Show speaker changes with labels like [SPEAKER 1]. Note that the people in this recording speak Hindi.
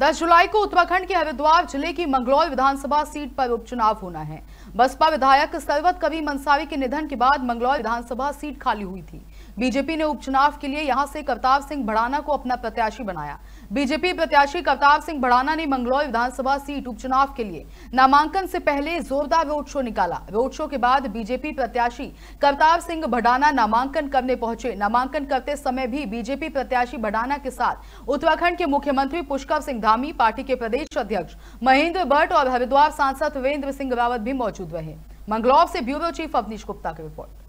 [SPEAKER 1] दस जुलाई को उत्तराखंड के हरिद्वार जिले की मंगलौर विधानसभा सीट पर उपचुनाव होना है बसपा विधायक सरवत कवि मंसावी के निधन के बाद मंगलौर विधानसभा सीट खाली हुई थी बीजेपी ने उपचुनाव के लिए यहां से करतार सिंह भड़ाना को अपना प्रत्याशी बनाया बीजेपी प्रत्याशी करतार सिंह भड़ाना ने मंगलौर विधानसभा सीट उपचुनाव के लिए नामांकन से पहले जोरदार रोड शो निकाला रोड शो के बाद बीजेपी प्रत्याशी करतार सिंह भड़ाना नामांकन करने पहुंचे नामांकन करते समय भी बीजेपी प्रत्याशी भड़ाना के साथ उत्तराखंड के मुख्यमंत्री पुष्कर सिंह धामी पार्टी के प्रदेश अध्यक्ष महेंद्र भट्ट और हरिद्वार सांसद वीरेंद्र सिंह रावत भी मौजूद रहे मंगलौर से ब्यूरो चीफ अवनीश गुप्ता की रिपोर्ट